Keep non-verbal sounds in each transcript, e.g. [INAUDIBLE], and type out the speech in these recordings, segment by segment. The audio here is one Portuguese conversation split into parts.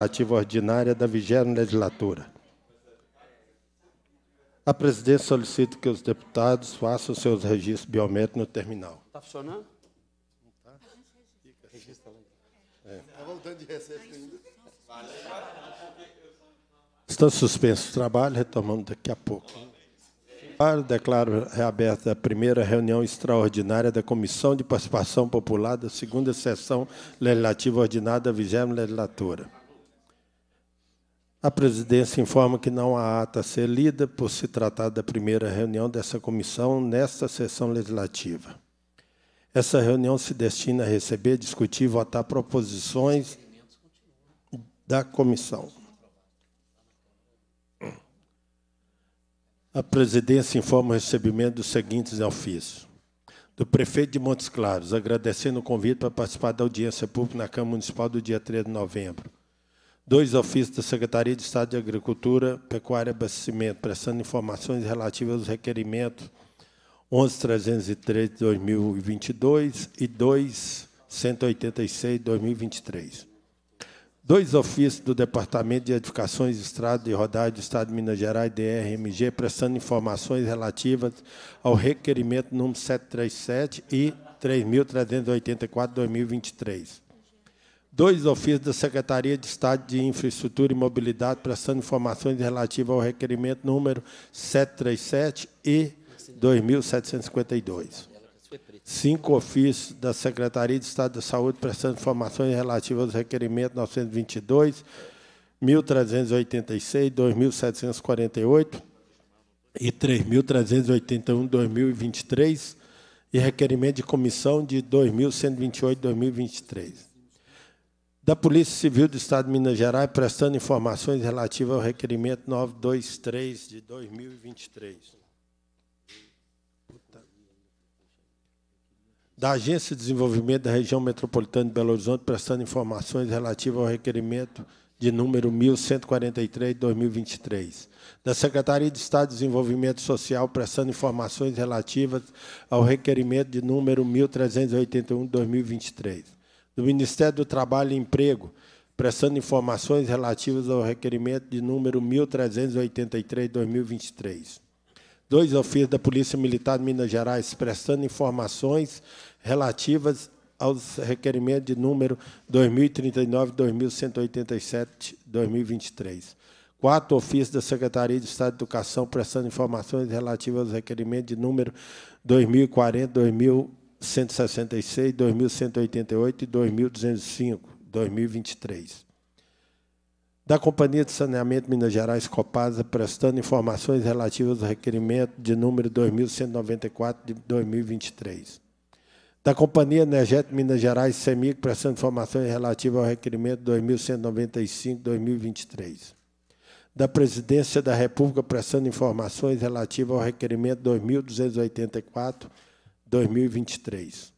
legislativa ordinária da vigésima legislatura. A presidência solicita que os deputados façam seus registros biométricos no terminal. Está funcionando? Não está? Registra lá. Está voltando de receita ainda. Está suspenso o trabalho, retomando daqui a pouco. Declaro reaberta a primeira reunião extraordinária da Comissão de Participação Popular da segunda sessão legislativa ordinária da vigésima legislatura. A presidência informa que não há ata a ser lida por se tratar da primeira reunião dessa comissão nesta sessão legislativa. Essa reunião se destina a receber, discutir e votar proposições da comissão. A presidência informa o recebimento dos seguintes ofícios. Do prefeito de Montes Claros, agradecendo o convite para participar da audiência pública na Câmara Municipal do dia 3 de novembro dois ofícios da Secretaria de Estado de Agricultura, Pecuária e Abastecimento, prestando informações relativas aos requerimentos 11.303 de 2022 e 2.186 de 2023. Dois ofícios do Departamento de Edificações, Estrada e Rodagem do Estado de Minas Gerais, DRMG, prestando informações relativas ao requerimento número 737 e 3.384 de 2023 dois ofícios da Secretaria de Estado de Infraestrutura e Mobilidade, prestando informações relativas ao requerimento número 737 e 2752. Cinco ofícios da Secretaria de Estado da Saúde, prestando informações relativas aos requerimentos 922, 1386, 2748 e 3.381, 2023, e requerimento de comissão de 2.128, 2023 da Polícia Civil do Estado de Minas Gerais prestando informações relativas ao requerimento 923 de 2023. Da Agência de Desenvolvimento da Região Metropolitana de Belo Horizonte prestando informações relativas ao requerimento de número 1143 de 2023. Da Secretaria de Estado de Desenvolvimento Social prestando informações relativas ao requerimento de número 1381 de 2023 do Ministério do Trabalho e Emprego, prestando informações relativas ao requerimento de número 1383-2023. Dois ofícios da Polícia Militar de Minas Gerais, prestando informações relativas aos requerimentos de número 2039-2187-2023. Quatro ofícios da Secretaria de Estado de Educação prestando informações relativas aos requerimentos de número 2040-2023. 166, 2188 e 2205, 2023. Da Companhia de Saneamento Minas Gerais Copasa, prestando informações relativas ao requerimento de número 2194 de 2023. Da Companhia Energética Minas Gerais CEMIG, prestando informações relativas ao requerimento 2195 2023 da Presidência da República prestando informações relativas ao requerimento 2284 2023.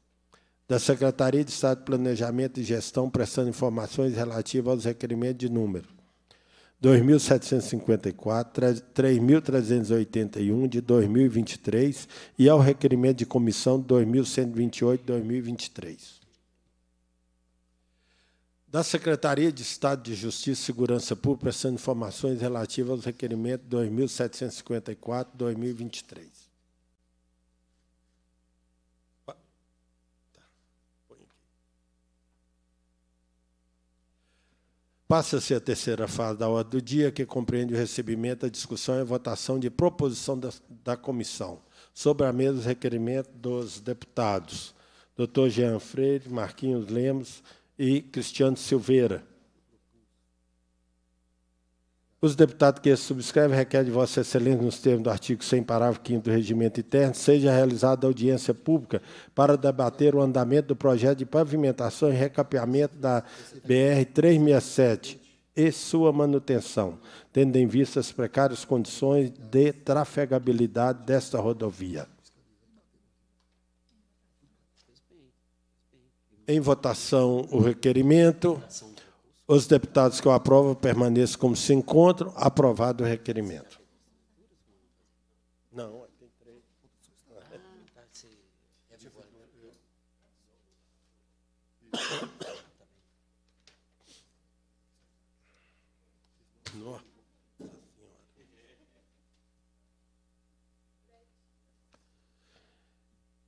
Da Secretaria de Estado de Planejamento e Gestão, prestando informações relativas aos requerimentos de número 2.754, 3.381 de 2023 e ao requerimento de comissão 2.128 de 2023. Da Secretaria de Estado de Justiça e Segurança Pública, prestando informações relativas aos requerimentos 2.754 2023. Passa-se a terceira fase da ordem do dia, que compreende o recebimento, a discussão e a votação de proposição da, da comissão sobre a mesa os requerimentos dos deputados, Dr. Jean Freire, Marquinhos Lemos e Cristiano Silveira, os deputados que subscrevem requer de Vossa Excelência, nos termos do artigo 100, parágrafo 5 do Regimento Interno, seja realizada audiência pública para debater o andamento do projeto de pavimentação e recapeamento da BR 367 e sua manutenção, tendo em vista as precárias condições de trafegabilidade desta rodovia. Em votação, o requerimento. Os deputados que o aprovam permaneçam como se encontram. Aprovado o requerimento. Não, é tem três. Ah, tá, é [COUGHS] [COUGHS]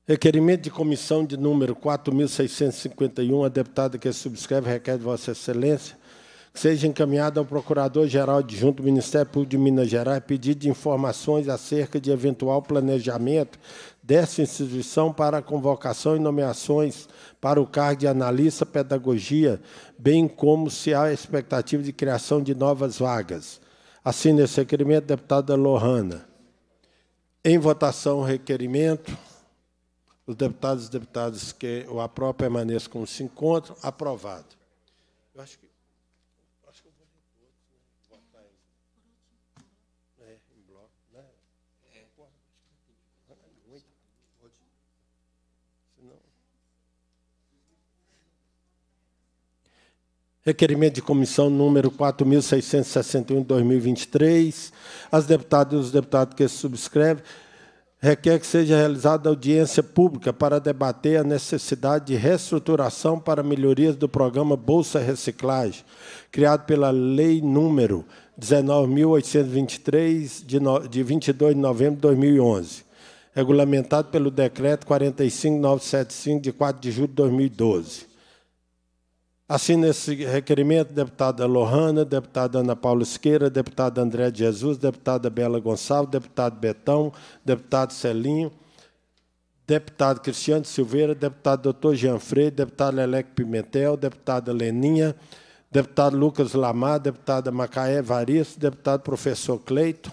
Requerimento de comissão de número 4.651, a deputada que subscreve requer de Vossa Excelência que seja encaminhada ao Procurador-Geral Adjunto do Ministério Público de Minas Gerais pedido de informações acerca de eventual planejamento dessa instituição para a convocação e nomeações para o cargo de analista pedagogia, bem como se há expectativa de criação de novas vagas. Assina esse requerimento, deputada Lohana. Em votação, requerimento os deputados e deputadas que o APRO permaneça como se encontram, aprovado. Eu acho que, eu acho que eu vou né? Votar em, é, em bloco, né? É. muito. Requerimento de comissão número 4.661 de 2023. As deputadas e os deputados que subscrevem requer que seja realizada audiência pública para debater a necessidade de reestruturação para melhorias do programa Bolsa Reciclagem, criado pela Lei número 19.823, de, de 22 de novembro de 2011, regulamentado pelo Decreto 45975, de 4 de julho de 2012. Assina esse requerimento, deputada Lohana, deputada Ana Paula Esqueira, deputada André de Jesus, deputada Bela Gonçalves, deputado Betão, deputado Celinho, deputado Cristiano Silveira, deputado doutor Jean Freire, deputado Leleque Pimentel, deputada Leninha, deputado Lucas Lamar, deputada Macaé Varisto, deputado professor Cleito.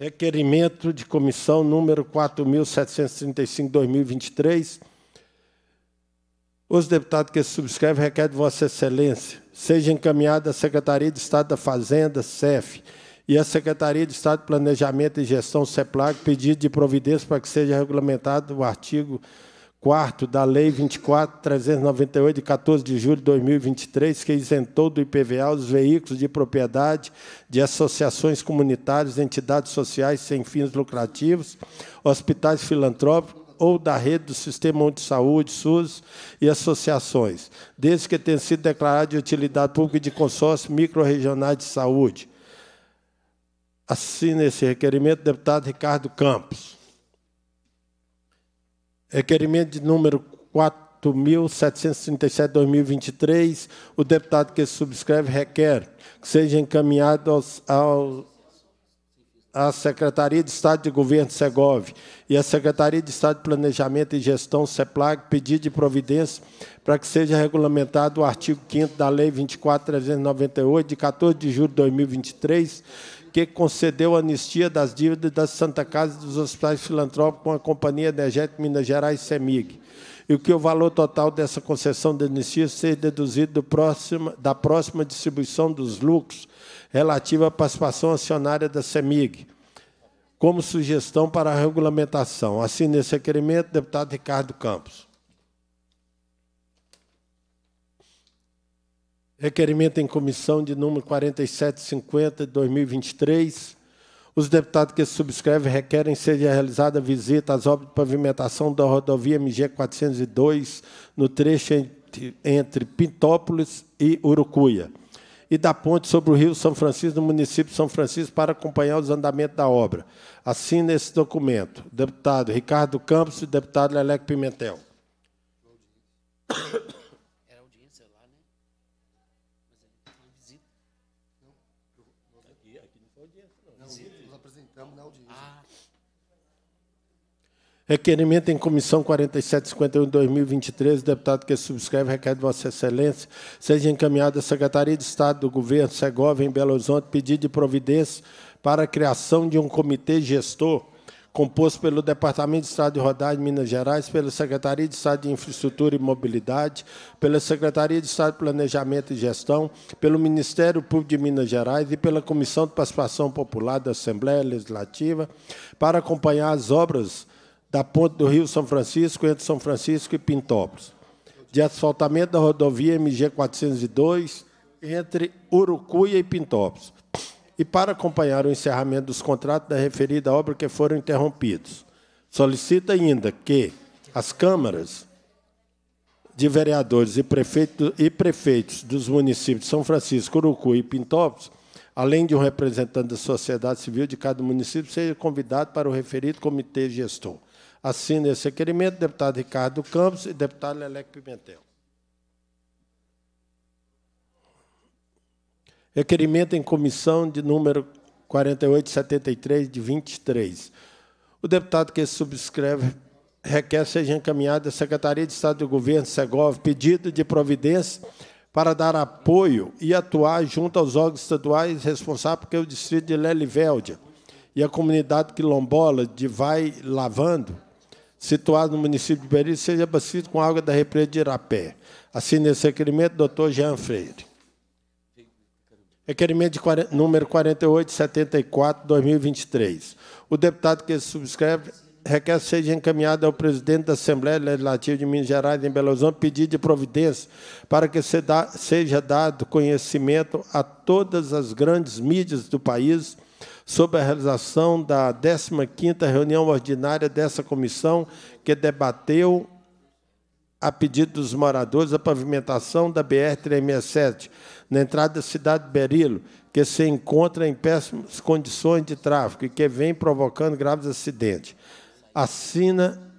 Requerimento de comissão número 4.735-2023, os deputados que subscrevem requerem de Vossa Excelência seja encaminhada à Secretaria de Estado da Fazenda, SEF, e à Secretaria de Estado de Planejamento e Gestão, CEPLAG, pedido de providência para que seja regulamentado o artigo 4 da Lei 24.398, de 14 de julho de 2023, que isentou do IPVA os veículos de propriedade de associações comunitárias, entidades sociais sem fins lucrativos, hospitais filantrópicos, ou da rede do Sistema Único de Saúde, SUS e associações, desde que tenha sido declarado de utilidade pública de consórcio microrregionais de saúde. Assine esse requerimento, deputado Ricardo Campos. Requerimento de número 4.737-2023. O deputado que subscreve requer que seja encaminhado aos, aos a Secretaria de Estado de Governo, SEGOV, e a Secretaria de Estado de Planejamento e Gestão, CEPLAG, pedir de providência para que seja regulamentado o artigo 5 da Lei 24.398, de 14 de julho de 2023, que concedeu anistia das dívidas da Santa Casa dos Hospitais Filantrópicos com a Companhia Energética Minas Gerais, CEMIG, e que o valor total dessa concessão de anistia seja deduzido próximo, da próxima distribuição dos lucros relativa à participação acionária da CEMIG, como sugestão para a regulamentação. Assine esse requerimento, deputado Ricardo Campos. Requerimento em comissão de número 4750 de 2023. Os deputados que subscrevem requerem seja realizada visita às obras de pavimentação da rodovia MG 402 no trecho entre Pintópolis e Urucuia e da ponte sobre o Rio São Francisco, no município de São Francisco, para acompanhar os andamentos da obra. Assina esse documento. Deputado Ricardo Campos e deputado Leleque Pimentel. Requerimento em comissão 4751 2023, o deputado que subscreve requer de Vossa Excelência seja encaminhado à Secretaria de Estado do Governo Segovia em Belo Horizonte pedido de providência para a criação de um comitê gestor composto pelo Departamento de Estado de Rodagem Minas Gerais, pela Secretaria de Estado de Infraestrutura e Mobilidade, pela Secretaria de Estado de Planejamento e Gestão, pelo Ministério Público de Minas Gerais e pela Comissão de Participação Popular da Assembleia Legislativa, para acompanhar as obras da ponte do Rio São Francisco entre São Francisco e Pintópolis, de asfaltamento da rodovia MG 402 entre Urucuia e Pintópolis, e para acompanhar o encerramento dos contratos da referida obra que foram interrompidos. Solicita ainda que as câmaras de vereadores e, prefeito, e prefeitos dos municípios de São Francisco, Urucuia e Pintópolis além de um representante da sociedade civil de cada município, seja convidado para o referido comitê gestor. Assina esse requerimento, deputado Ricardo Campos e deputado Leleco Pimentel. Requerimento em comissão de número 4873, de 23. O deputado que subscreve requer seja encaminhado à Secretaria de Estado do Governo, Segov, pedido de providência para dar apoio e atuar junto aos órgãos estaduais responsáveis pelo distrito de Lelivéldia e a comunidade quilombola de Vai Lavando, situado no município de Beri, seja abastecido com água da represa de Irapé. Assine esse requerimento, doutor Jean Freire. Requerimento de 40, número 4874, 2023. O deputado que subscreve requer seja encaminhado ao presidente da Assembleia Legislativa de Minas Gerais, em Belo Horizonte, pedido de providência para que se dá, seja dado conhecimento a todas as grandes mídias do país sobre a realização da 15ª reunião ordinária dessa comissão, que debateu a pedido dos moradores a pavimentação da BR-367 na entrada da cidade de Berilo, que se encontra em péssimas condições de tráfego e que vem provocando graves acidentes. Assina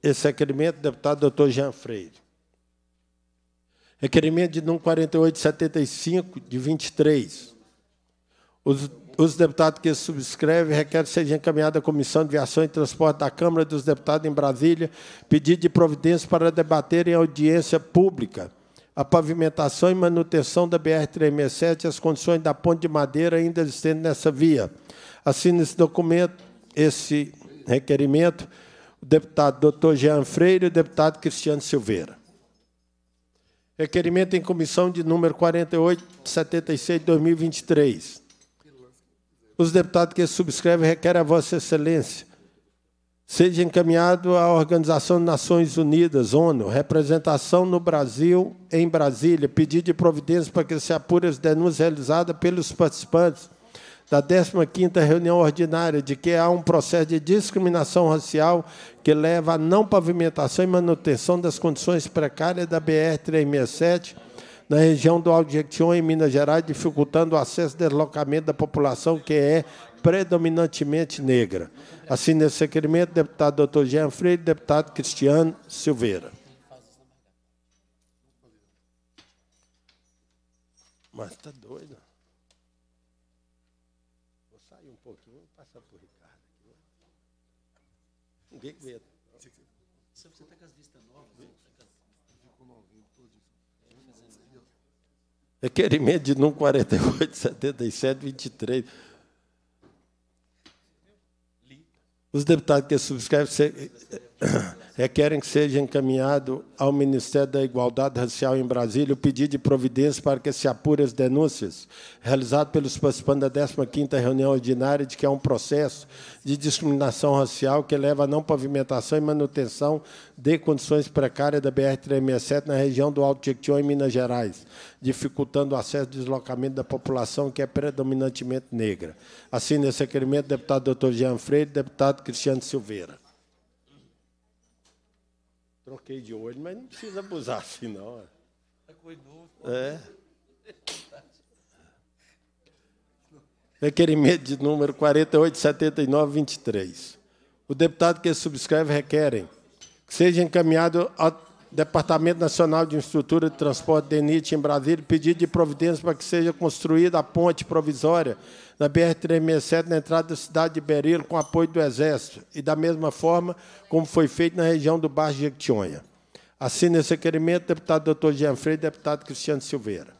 esse requerimento, deputado doutor Jean Freire. Requerimento de 14875, de 23. Os os deputados que subscrevem requerem seja encaminhada à Comissão de Viação e Transporte da Câmara dos Deputados em Brasília pedido de providência para debater em audiência pública a pavimentação e manutenção da BR-367 e as condições da ponte de madeira ainda existente nessa via. Assina esse documento, esse requerimento, o deputado doutor Jean Freire e o deputado Cristiano Silveira. Requerimento em comissão de número 4876 de 2023 os deputados que subscrevem requerem a Vossa Excelência seja encaminhado à Organização das Nações Unidas, ONU, representação no Brasil, em Brasília, pedido de providência para que se apure as denúncias realizadas pelos participantes da 15ª reunião ordinária de que há um processo de discriminação racial que leva à não pavimentação e manutenção das condições precárias da BR 367 na região do Alto em Minas Gerais, dificultando o acesso e deslocamento da população que é predominantemente negra. Assine esse requerimento, deputado doutor Jean Freire, deputado Cristiano Silveira. Mas está doido. Vou sair um pouquinho e passar o Ricardo. Né? Ninguém aguenta. Requerimento de número 48, 77, 23. Os deputados que subscrevem. Você requerem que seja encaminhado ao Ministério da Igualdade Racial em Brasília o pedido de providência para que se apure as denúncias realizado pelos participantes da 15ª reunião ordinária de que há é um processo de discriminação racial que leva à não pavimentação e manutenção de condições precárias da BR-367 na região do Alto Jequitinhonha, em Minas Gerais, dificultando o acesso e deslocamento da população que é predominantemente negra. Assim, nesse requerimento, deputado Dr. Jean Freire e deputado Cristiano Silveira. Troquei de olho, mas não precisa abusar assim, não. Tá é coisa novo. É. Requerimento de número 487923. O deputado que subscreve requerem que seja encaminhado ao Departamento Nacional de Infraestrutura de Transporte, DENIT, em Brasília, pedido de providência para que seja construída a ponte provisória na BR-367, na entrada da cidade de Berilo, com apoio do Exército, e da mesma forma como foi feito na região do Baixo Jequitinhonha. Assine esse requerimento, deputado doutor Jean Freire e deputado Cristiano Silveira.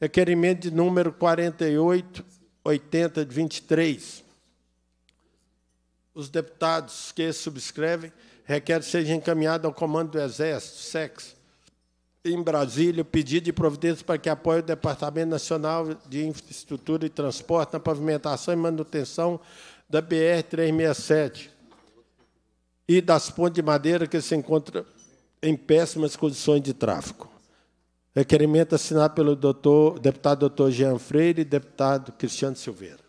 Requerimento de número 4880 de 23. Os deputados que subscrevem requer seja encaminhado ao Comando do Exército, SEX, em Brasília, o pedido de providências para que apoie o Departamento Nacional de Infraestrutura e Transporte na pavimentação e manutenção da BR-367 e das pontes de madeira que se encontram em péssimas condições de tráfego. Requerimento assinado pelo doutor, deputado doutor Jean Freire e deputado Cristiano Silveira.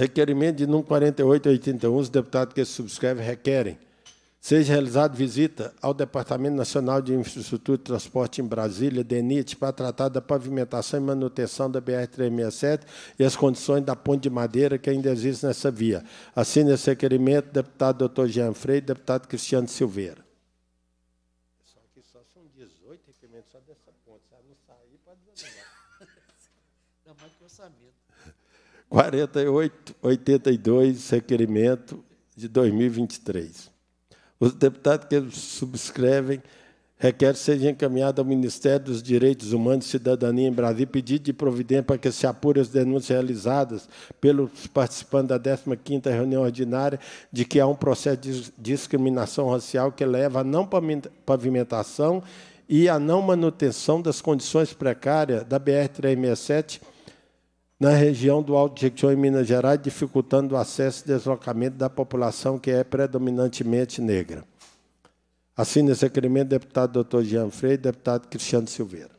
Requerimento de número 4881, os deputados que subscrevem requerem. Seja realizada visita ao Departamento Nacional de Infraestrutura e Transporte em Brasília, DENIT, para tratar da pavimentação e manutenção da BR-367 e as condições da ponte de madeira que ainda existe nessa via. Assine esse requerimento, deputado Dr. Jean Freire e deputado Cristiano Silveira. 4882, requerimento de 2023. Os deputados que subscrevem requer seja encaminhado ao Ministério dos Direitos Humanos e Cidadania em Brasil pedido de providência para que se apure as denúncias realizadas pelos participantes da 15ª reunião ordinária de que há um processo de discriminação racial que leva à não pavimentação e à não manutenção das condições precárias da BR-367 na região do Alto Jequitinhonha, em Minas Gerais, dificultando o acesso e deslocamento da população que é predominantemente negra. Assine esse requerimento, deputado doutor Jean Freire e deputado Cristiano Silveira.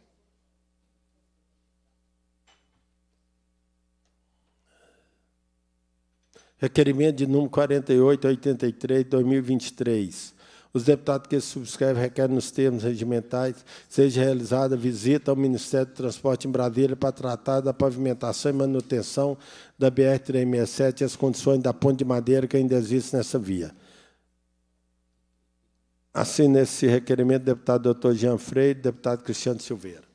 Requerimento de número 4883, 2023 os deputados que subscrevem requerem nos termos regimentais seja realizada visita ao Ministério do Transporte em Brasília para tratar da pavimentação e manutenção da BR-367 e as condições da ponte de madeira que ainda existe nessa via. Assina esse requerimento, deputado doutor Jean Freire, deputado Cristiano Silveira.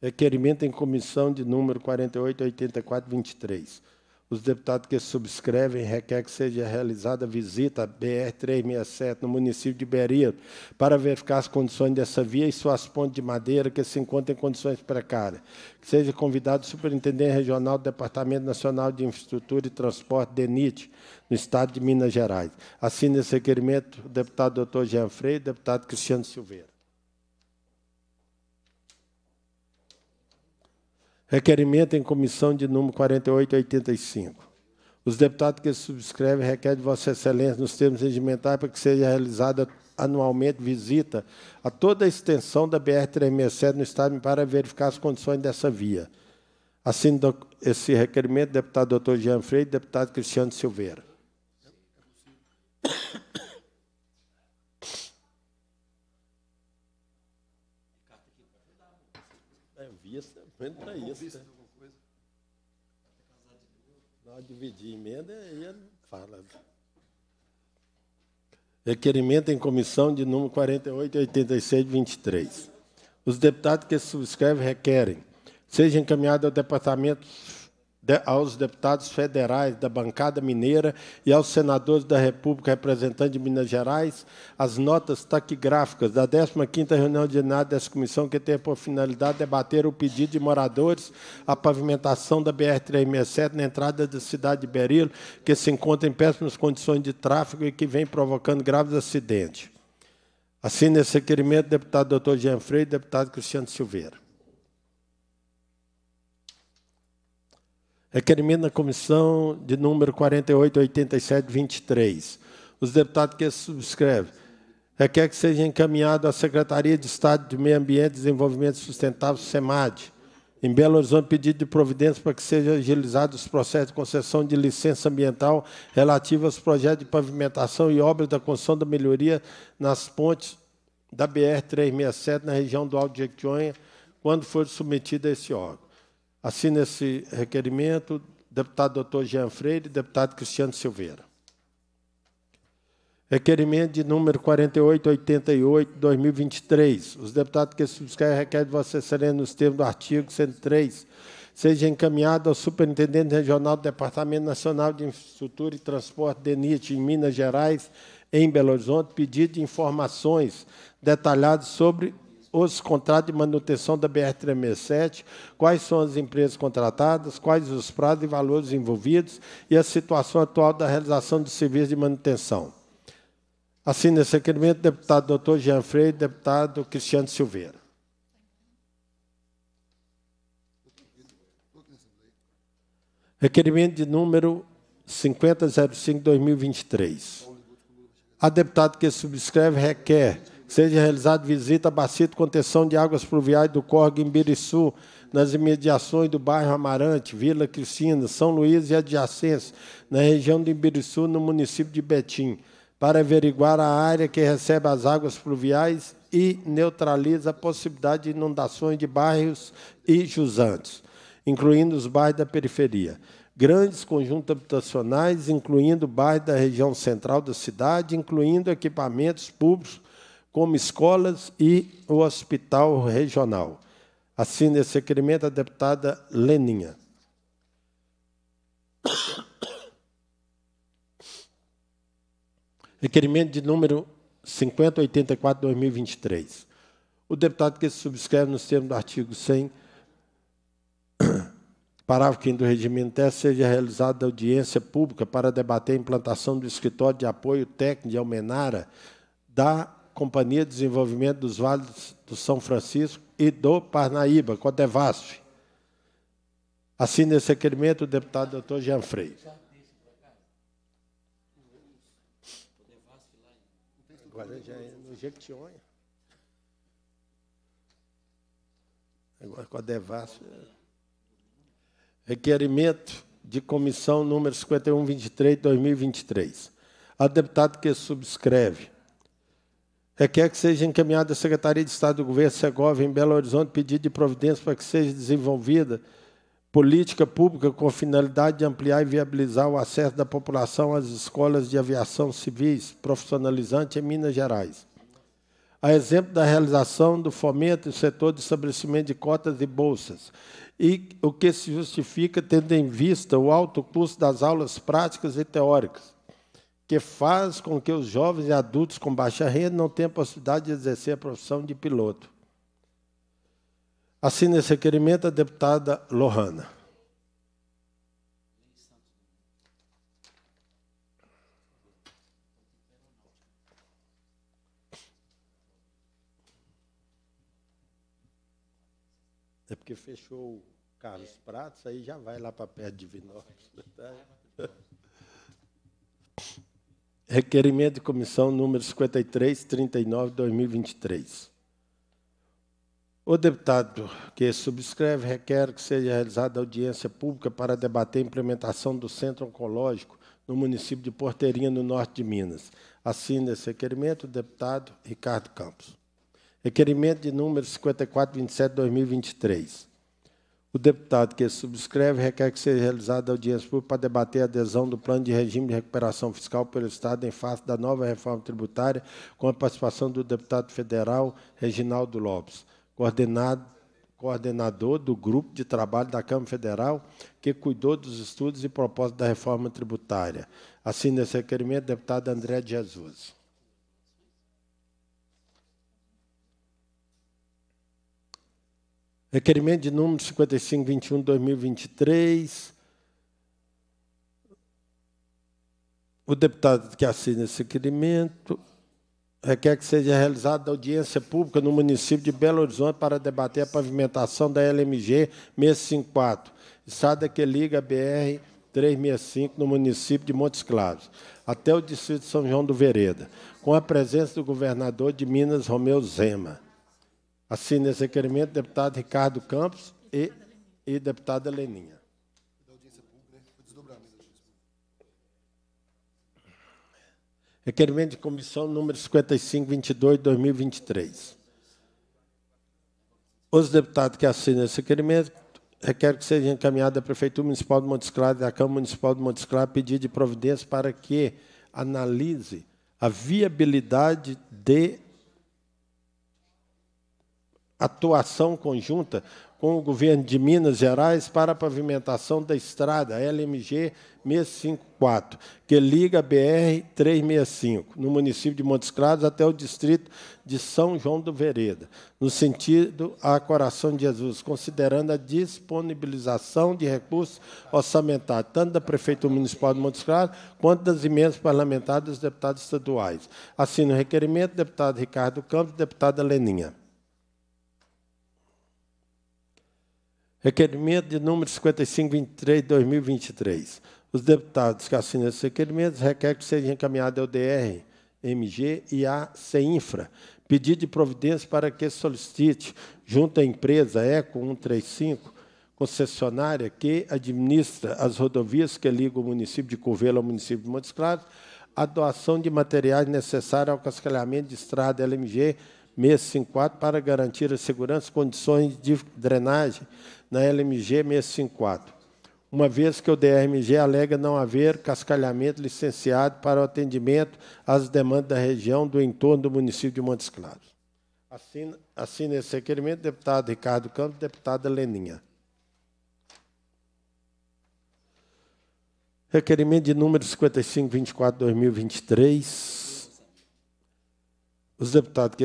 Requerimento em comissão de número 488423. Os deputados que subscrevem requer que seja realizada a visita BR-367 no município de Beria para verificar as condições dessa via e suas pontes de madeira que se encontram em condições precárias. Que seja convidado o superintendente regional do Departamento Nacional de Infraestrutura e Transporte, DENIT, no estado de Minas Gerais. Assine esse requerimento o deputado doutor Jean Freire e o deputado Cristiano Silveira. Requerimento em comissão de número 4885. Os deputados que subscrevem requerem de Vossa Excelência, nos termos regimentais, para que seja realizada anualmente visita a toda a extensão da BR-367 no Estado para verificar as condições dessa via. Assino esse requerimento, deputado doutor Jean Freire e deputado Cristiano Silveira. Emenda é isso. Né? Nós dividir emenda e ele fala. Requerimento em comissão de número 48 86 23. Os deputados que subscrevem requerem seja encaminhado ao Departamento aos deputados federais da bancada mineira e aos senadores da República representantes de Minas Gerais as notas taquigráficas da 15ª reunião nada dessa comissão que tem por finalidade debater o pedido de moradores à pavimentação da BR-367 na entrada da cidade de Berilo, que se encontra em péssimas condições de tráfego e que vem provocando graves acidentes. Assina esse requerimento, deputado doutor Jean Freire e deputado Cristiano Silveira. Requerimento é na comissão de número 488723. Os deputados que subscrevem requer é que seja encaminhado à Secretaria de Estado de Meio Ambiente e Desenvolvimento Sustentável, SEMAD, em Belo Horizonte, pedido de providência para que sejam agilizados os processos de concessão de licença ambiental relativa aos projetos de pavimentação e obras da construção da melhoria nas pontes da BR-367 na região do Alto de Jequitinhonha, quando for submetido a esse órgão. Assina esse requerimento deputado doutor Jean Freire e deputado Cristiano Silveira. Requerimento de número 4888, 2023. Os deputados que subscrevem requerem de Vossa Excelência nos termos do artigo 103 seja encaminhado ao Superintendente Regional do Departamento Nacional de Infraestrutura e Transporte, DENIT, em Minas Gerais, em Belo Horizonte, pedido de informações detalhadas sobre os contratos de manutenção da BR-367, quais são as empresas contratadas, quais os prazos e valores envolvidos e a situação atual da realização dos serviços de manutenção. Assina esse requerimento, deputado doutor Jean Freire, deputado Cristiano Silveira. Requerimento de número 5005-2023. A deputada que subscreve requer Seja realizada visita à bacia de contenção de águas pluviais do Corgo em Biriçu, nas imediações do bairro Amarante, Vila Cristina, São Luís e adjacentes, na região de Imbiriçu, no município de Betim, para averiguar a área que recebe as águas pluviais e neutraliza a possibilidade de inundações de bairros e jusantes, incluindo os bairros da periferia. Grandes conjuntos habitacionais, incluindo o bairro da região central da cidade, incluindo equipamentos públicos como escolas e o hospital regional. Assina esse requerimento a deputada Leninha. [COUGHS] Requerimento de número 5084-2023. O deputado que se subscreve nos termos do artigo 100, [COUGHS] parágrafo 5 do regimento S, seja realizada audiência pública para debater a implantação do escritório de apoio técnico de Almenara da Companhia de Desenvolvimento dos Vales do São Francisco e do Parnaíba, Codevasf. Assina esse requerimento o deputado doutor Jean Freire. Agora já é no Jequitinhonha. Agora com a Devasf. É. Requerimento de comissão número 5123 de 2023. A deputada que subscreve Requer que seja encaminhado à Secretaria de Estado do Governo Segovia, em Belo Horizonte, pedido de providência para que seja desenvolvida política pública com a finalidade de ampliar e viabilizar o acesso da população às escolas de aviação civis profissionalizante em Minas Gerais. A exemplo da realização do fomento do setor de estabelecimento de cotas e bolsas, e o que se justifica tendo em vista o alto custo das aulas práticas e teóricas, que faz com que os jovens e adultos com baixa renda não tenham a possibilidade de exercer a profissão de piloto. Assina esse requerimento a deputada Lohana. É porque fechou o Carlos Pratos, aí já vai lá para perto de Vinópolis. Né? Requerimento de comissão número 5339 de 2023. O deputado que subscreve requer que seja realizada audiência pública para debater a implementação do centro oncológico no município de Porteirinha, no norte de Minas. Assina esse requerimento o deputado Ricardo Campos. Requerimento de número 5427 2023. O deputado que subscreve requer que seja realizada audiência pública para debater a adesão do plano de regime de recuperação fiscal pelo Estado em face da nova reforma tributária, com a participação do deputado federal Reginaldo Lopes, coordenado, coordenador do grupo de trabalho da Câmara Federal, que cuidou dos estudos e propósitos da reforma tributária. Assina esse requerimento, deputado André de Jesus. Requerimento de número 5521 2023. O deputado que assina esse requerimento requer que seja realizada audiência pública no município de Belo Horizonte para debater a pavimentação da LMG 654, estrada que liga a BR 365 no município de Montes Claros, até o distrito de São João do Vereda, com a presença do governador de Minas, Romeu Zema. Assina esse requerimento, deputado Ricardo Campos e, e deputada Leninha. Requerimento de comissão número 5522 de 2023. Os deputados que assinam esse requerimento requer que seja encaminhado à Prefeitura Municipal de Montes Claros e à Câmara Municipal de Montes Claros pedido de providência para que analise a viabilidade de atuação conjunta com o governo de Minas Gerais para a pavimentação da estrada LMG 654, que liga a BR 365, no município de Montes Claros até o distrito de São João do Vereda, no sentido a Coração de Jesus, considerando a disponibilização de recursos orçamentários, tanto da Prefeitura Municipal de Montes Claros, quanto das emendas parlamentares dos deputados estaduais. Assino o requerimento, deputado Ricardo Campos, e deputada Leninha. Requerimento de número 5523 de 2023. Os deputados que assinam esses requerimentos requerem que seja encaminhado ao DR, MG e à CEINFRA. Pedido de providência para que solicite, junto à empresa ECO 135, concessionária que administra as rodovias que ligam o município de Covelo ao município de Montes Claros, a doação de materiais necessários ao cascalhamento de estrada LMG 654 para garantir a segurança e condições de drenagem na LMG 654, uma vez que o DRMG alega não haver cascalhamento licenciado para o atendimento às demandas da região do entorno do município de Montes Claros. Assina, assina esse requerimento, deputado Ricardo Campos, deputada Leninha. Requerimento de número 5524-2023. Os deputados que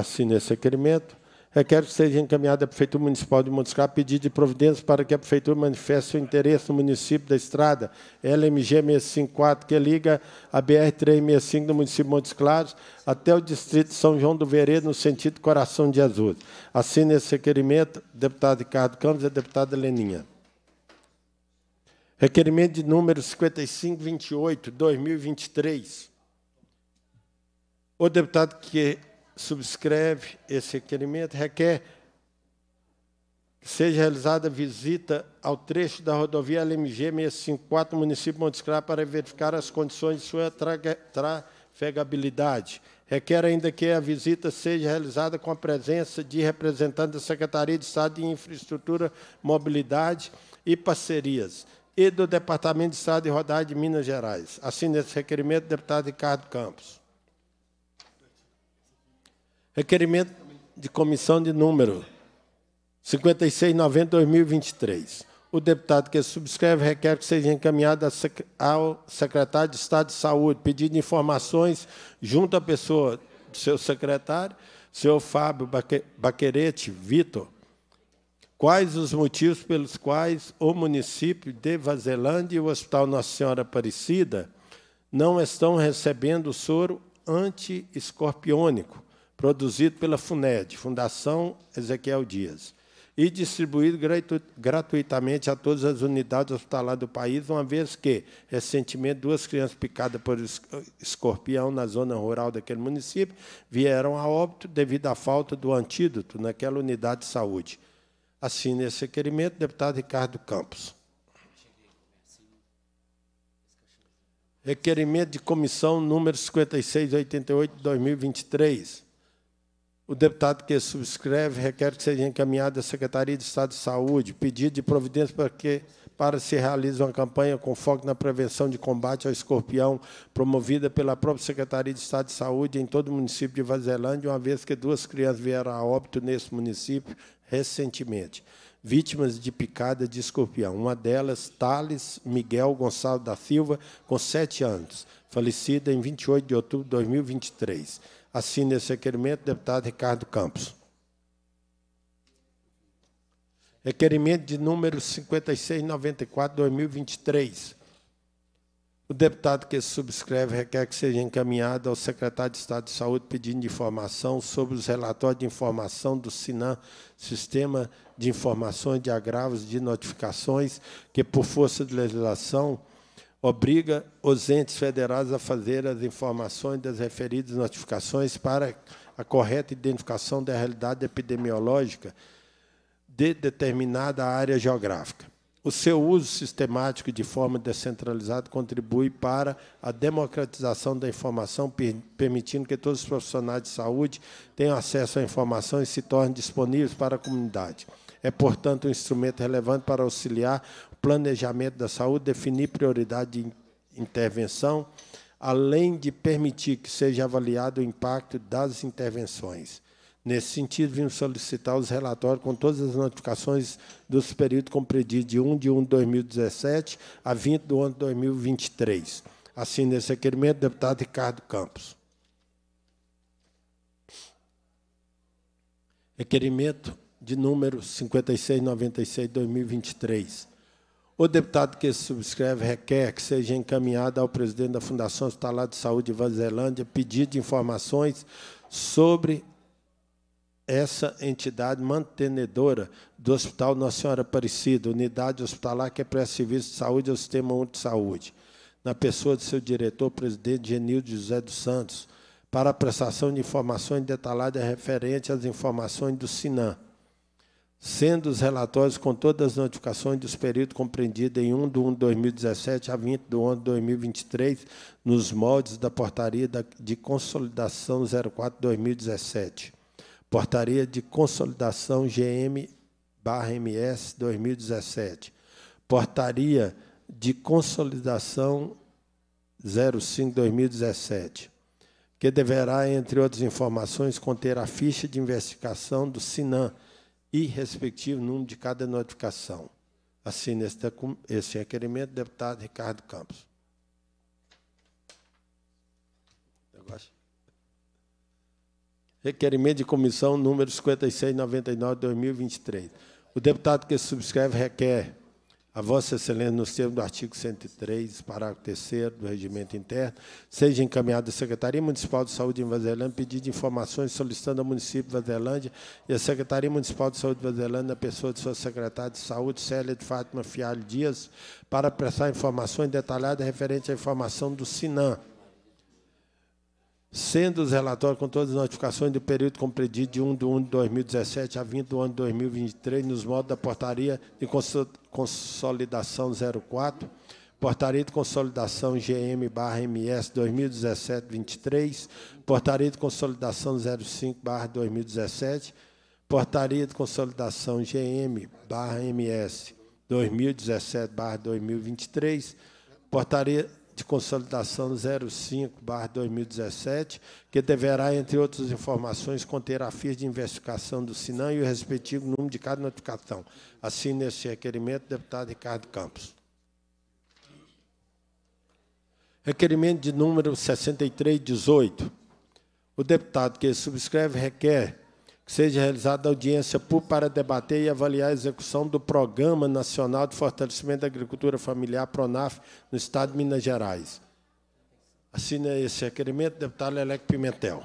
assinam esse requerimento requer que seja encaminhado à Prefeitura Municipal de Montes Claros pedido de providências para que a Prefeitura manifeste seu interesse no município da estrada LMG 654, que liga a BR-365 do município de Montes Claros até o distrito São João do Veredo, no sentido Coração de Azul. Assine esse requerimento, deputado Ricardo Campos e a deputada Leninha. Requerimento de número 5528, 2023. O deputado que subscreve esse requerimento, requer que seja realizada visita ao trecho da rodovia LMG 654, município de Montes Claros, para verificar as condições de sua trafegabilidade. Requer ainda que a visita seja realizada com a presença de representantes da Secretaria de Estado de Infraestrutura, Mobilidade e Parcerias e do Departamento de Estado e Rodagem de Minas Gerais. Assine esse requerimento, deputado Ricardo Campos. Requerimento de comissão de número 5690-2023. O deputado que subscreve requer que seja encaminhado ao secretário de Estado de Saúde pedido de informações junto à pessoa do seu secretário, senhor Fábio Baquerete Vitor, quais os motivos pelos quais o município de Vazelândia e o Hospital Nossa Senhora Aparecida não estão recebendo soro anti-escorpiônico produzido pela FUNED, Fundação Ezequiel Dias, e distribuído gratuitamente a todas as unidades hospitalares do país, uma vez que, recentemente, duas crianças picadas por escorpião na zona rural daquele município vieram a óbito devido à falta do antídoto naquela unidade de saúde. Assine esse requerimento, deputado Ricardo Campos. Requerimento de comissão número 5688 de 2023 o deputado que subscreve requer que seja encaminhado à Secretaria de Estado de Saúde pedido de providência para que para se realize uma campanha com foco na prevenção de combate ao escorpião, promovida pela própria Secretaria de Estado de Saúde em todo o município de Vazelândia, uma vez que duas crianças vieram a óbito nesse município recentemente, vítimas de picada de escorpião. Uma delas, Thales Miguel Gonçalves da Silva, com sete anos, falecida em 28 de outubro de 2023. Assine esse requerimento, deputado Ricardo Campos. Requerimento de número 5694-2023. O deputado que subscreve requer que seja encaminhado ao secretário de Estado de Saúde pedindo informação sobre os relatórios de informação do SINAM, Sistema de Informações de Agravos de Notificações, que, por força de legislação, obriga os entes federados a fazer as informações das referidas notificações para a correta identificação da realidade epidemiológica de determinada área geográfica. O seu uso sistemático de forma descentralizada contribui para a democratização da informação, permitindo que todos os profissionais de saúde tenham acesso à informação e se tornem disponíveis para a comunidade. É, portanto, um instrumento relevante para auxiliar planejamento da saúde, definir prioridade de intervenção, além de permitir que seja avaliado o impacto das intervenções. Nesse sentido, vim solicitar os relatórios com todas as notificações dos períodos compreendidos de 1 de 1 de 2017 a 20 do ano de 2023. Assim, esse requerimento, deputado Ricardo Campos. Requerimento de número 5696-2023, o deputado que subscreve requer que seja encaminhado ao presidente da Fundação Hospitalar de Saúde de Vazelândia pedido de informações sobre essa entidade mantenedora do Hospital Nossa Senhora Aparecida, unidade hospitalar que é presta serviço de saúde ao Sistema Único de Saúde, na pessoa de seu diretor, presidente Genildo José dos Santos, para a prestação de informações detalhadas referentes às informações do SINAM sendo os relatórios com todas as notificações dos períodos compreendidos em 1 de 1 de 2017 a 20 de 1 de 2023, nos moldes da Portaria de Consolidação 04-2017, Portaria de Consolidação GM-MS 2017, Portaria de Consolidação 05-2017 que deverá, entre outras informações, conter a ficha de investigação do SINAM, e respectivo número de cada notificação. Assina esse, esse requerimento, deputado Ricardo Campos. Requerimento de comissão número 5699 2023. O deputado que subscreve requer a Vossa Excelência, nos termos do artigo 103, parágrafo 3 do Regimento Interno, seja encaminhada à Secretaria Municipal de Saúde em Vazelândia pedido de informações solicitando ao município de Vazelândia e à Secretaria Municipal de Saúde de Vazelândia, na pessoa de sua secretária de Saúde, Célia de Fátima Fialho Dias, para prestar informações detalhadas referente à informação do SINAM sendo os relatórios com todas as notificações do período compreendido de 1 de 1 de 2017 a 20 do ano de 2023, nos modos da portaria de consolidação 04, portaria de consolidação GM/MS 2017-23, portaria de consolidação 05/2017, portaria de consolidação GM/MS 2017-2023, portaria de Consolidação 05-2017, que deverá, entre outras informações, conter a ficha de investigação do SINAM e o respectivo número de cada notificação. Assim, nesse requerimento, deputado Ricardo Campos. Requerimento de número 6318. O deputado que subscreve requer seja realizada audiência pública para debater e avaliar a execução do Programa Nacional de Fortalecimento da Agricultura Familiar, PRONAF, no Estado de Minas Gerais. Assina esse requerimento, deputado Leleco Pimentel.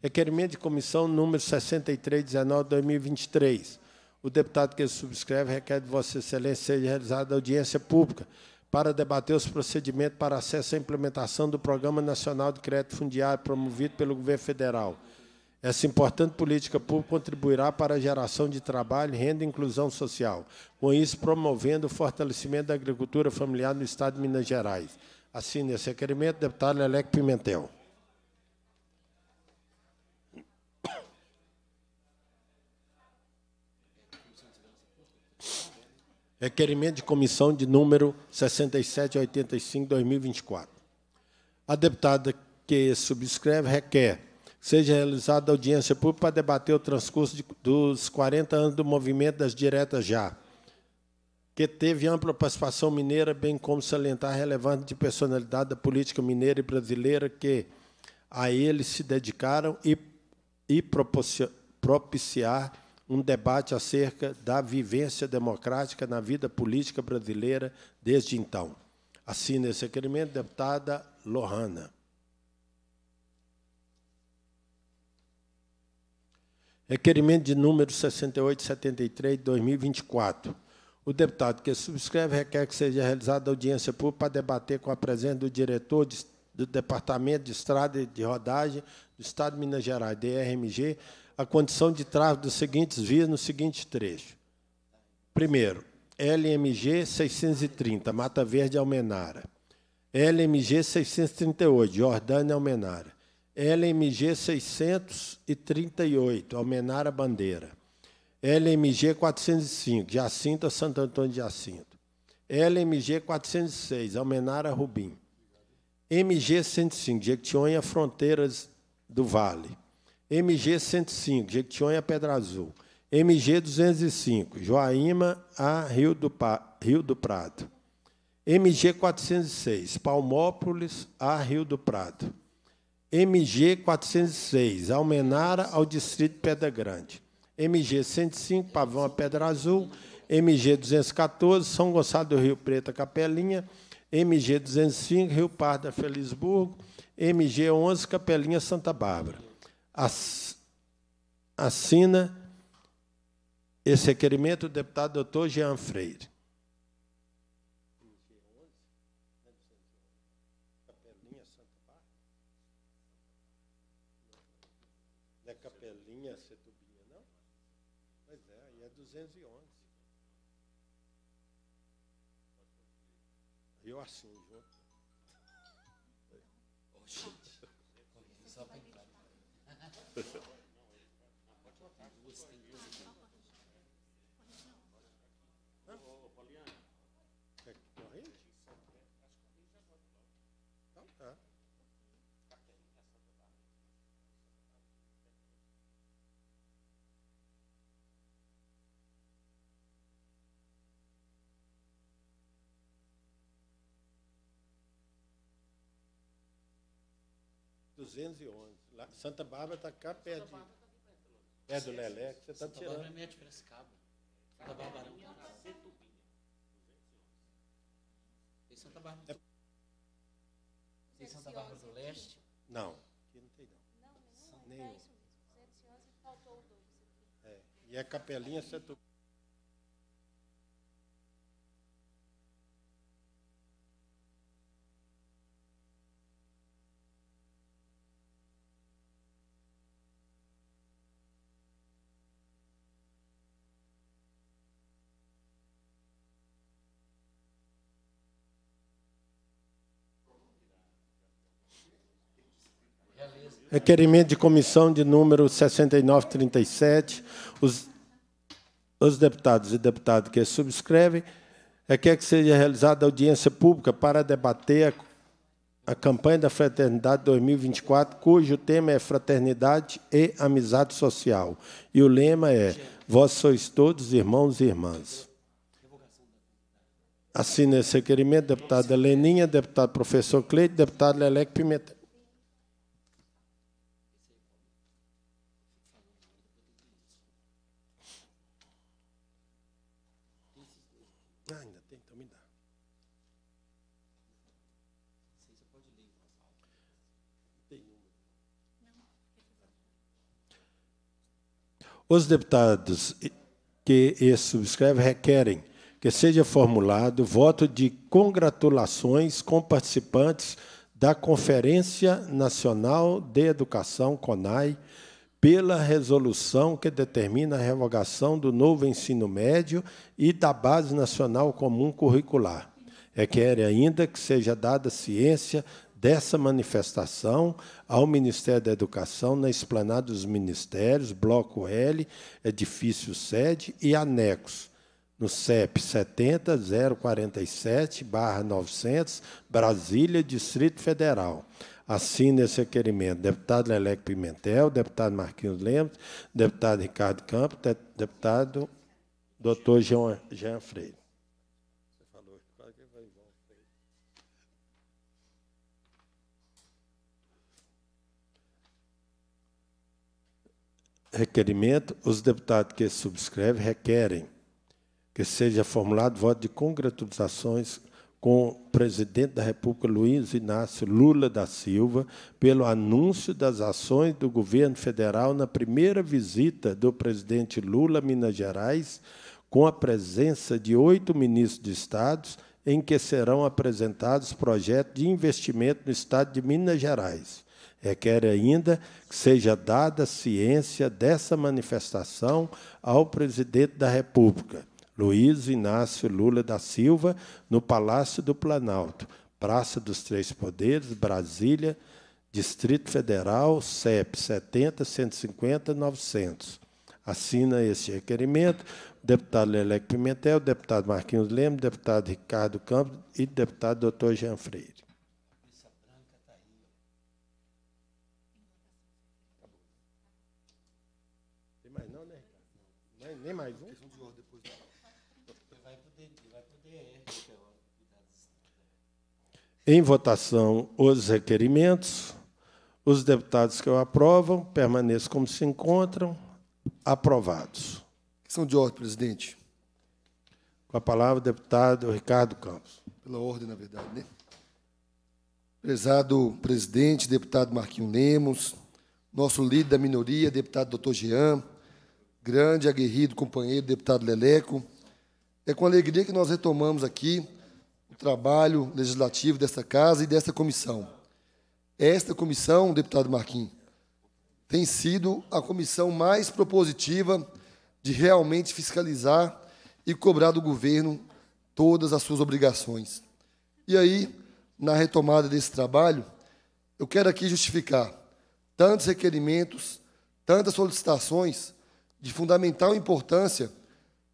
Requerimento de comissão número 6319 2023. O deputado que subscreve requer de Vossa Excelência seja realizada audiência pública para debater os procedimentos para acesso à implementação do Programa Nacional de Crédito Fundiário promovido pelo Governo Federal. Essa importante política pública contribuirá para a geração de trabalho, renda e inclusão social, com isso promovendo o fortalecimento da agricultura familiar no Estado de Minas Gerais. Assine esse requerimento, deputado Leleque Pimentel. Requerimento de comissão de número 6785-2024. A deputada que subscreve requer seja realizada audiência pública para debater o transcurso de, dos 40 anos do movimento das diretas já, que teve ampla participação mineira, bem como salientar a relevância de personalidade da política mineira e brasileira que a ele se dedicaram e, e propiciar um debate acerca da vivência democrática na vida política brasileira desde então. Assina esse requerimento, deputada Lohana. Requerimento de número 6873 de 2024. O deputado que subscreve requer que seja realizada audiência pública para debater com a presença do diretor de, do Departamento de Estrada de Rodagem do Estado de Minas Gerais, DRMG, a condição de tráfego dos seguintes vias no seguinte trecho. Primeiro, LMG 630, Mata Verde Almenara. LMG 638, Jordânia Almenara. LMG 638, Almenara Bandeira. LMG 405, Jacinto Santo Antônio de Jacinto. LMG 406, Almenara Rubim. MG 105, Jequitinhonha Fronteiras do Vale. MG 105, Jequitinhonha Pedra Azul. MG 205, Joaíma a Rio do, pa, Rio do Prado. MG 406, Palmópolis a Rio do Prado. MG 406, Almenara ao Distrito Pedra Grande. MG 105, Pavão a Pedra Azul. MG 214, São Gonçalo do Rio Preto, Capelinha. MG 205, Rio Pardo, Felisburgo. MG 11, Capelinha, Santa Bárbara assina esse requerimento o deputado doutor Jean Freire. É capelinha Setubinha, é não? Pois é, aí é 211. Eu assumo, viu? Oxi. Só para 211. Lá, Santa Bárbara está cá perto. Santa Bárbara está aqui perto. É do Lelé, que você está tirando. É Santa Bárbara é para esse cabo. Santa Bárbara não. Tem Santa Bárbara. É... Tem Santa Bárbara do Leste? Não, aqui não tem não. Não, nenhum. É isso mesmo. 211 faltou É. E é Capelinha Setubim. Requerimento de comissão de número 6937. Os, os deputados e deputadas que subscrevem requer é é que seja realizada audiência pública para debater a, a campanha da Fraternidade 2024, cujo tema é Fraternidade e Amizade Social. E o lema é Vós sois todos irmãos e irmãs. Assina esse requerimento, deputada Leninha, deputado professor Cleide, deputado Leleque Pimentel. Os deputados que esse subscreve requerem que seja formulado voto de congratulações com participantes da Conferência Nacional de Educação, CONAI, pela resolução que determina a revogação do novo ensino médio e da Base Nacional Comum Curricular. Requer ainda que seja dada ciência dessa manifestação ao Ministério da Educação na Esplanada dos Ministérios, Bloco L, Edifício Sede e Anexo, no CEP 70047-900, Brasília, Distrito Federal. Assine esse requerimento. Deputado Leleco Pimentel, deputado Marquinhos Lemos, deputado Ricardo Campos, deputado doutor Jean Freire. requerimento, os deputados que subscrevem requerem que seja formulado voto de congratulações com o presidente da República, Luiz Inácio Lula da Silva, pelo anúncio das ações do governo federal na primeira visita do presidente Lula a Minas Gerais, com a presença de oito ministros de Estados, em que serão apresentados projetos de investimento no Estado de Minas Gerais. Requer ainda que seja dada ciência dessa manifestação ao presidente da República, Luiz Inácio Lula da Silva, no Palácio do Planalto, Praça dos Três Poderes, Brasília, Distrito Federal, CEP 70 150 900. Assina esse requerimento o deputado Lelec Pimentel, o deputado Marquinhos Leme, o deputado Ricardo Campos e o deputado Dr. Jean Freire. Tem mais um? de depois. vai poder, vai poder né, é Em votação, os requerimentos. Os deputados que eu aprovam permaneçam como se encontram. Aprovados. Questão de ordem, presidente. Com a palavra, o deputado Ricardo Campos. Pela ordem, na verdade, né? Prezado presidente, deputado Marquinho Lemos, nosso líder da minoria, deputado doutor Jean, grande, aguerrido companheiro, deputado Leleco. É com alegria que nós retomamos aqui o trabalho legislativo desta casa e desta comissão. Esta comissão, deputado Marquinhos, tem sido a comissão mais propositiva de realmente fiscalizar e cobrar do governo todas as suas obrigações. E aí, na retomada desse trabalho, eu quero aqui justificar tantos requerimentos, tantas solicitações de fundamental importância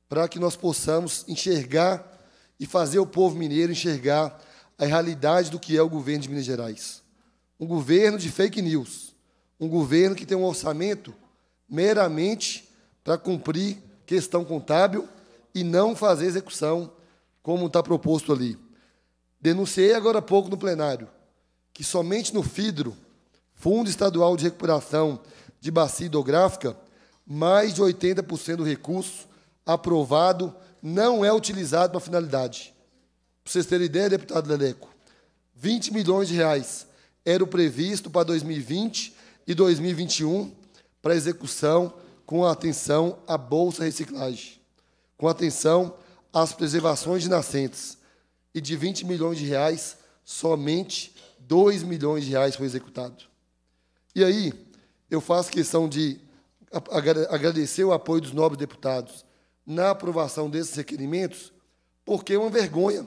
para que nós possamos enxergar e fazer o povo mineiro enxergar a realidade do que é o governo de Minas Gerais. Um governo de fake news, um governo que tem um orçamento meramente para cumprir questão contábil e não fazer execução como está proposto ali. Denunciei agora há pouco no plenário que somente no FIDRO, Fundo Estadual de Recuperação de Bacia Hidrográfica, mais de 80% do recurso aprovado não é utilizado para finalidade. Para vocês terem ideia, deputado Leleco, 20 milhões de reais era o previsto para 2020 e 2021 para execução com atenção à Bolsa Reciclagem, com atenção às preservações de nascentes. E de 20 milhões de reais, somente 2 milhões de reais foi executado. E aí, eu faço questão de agradecer o apoio dos nobres deputados na aprovação desses requerimentos, porque é uma vergonha.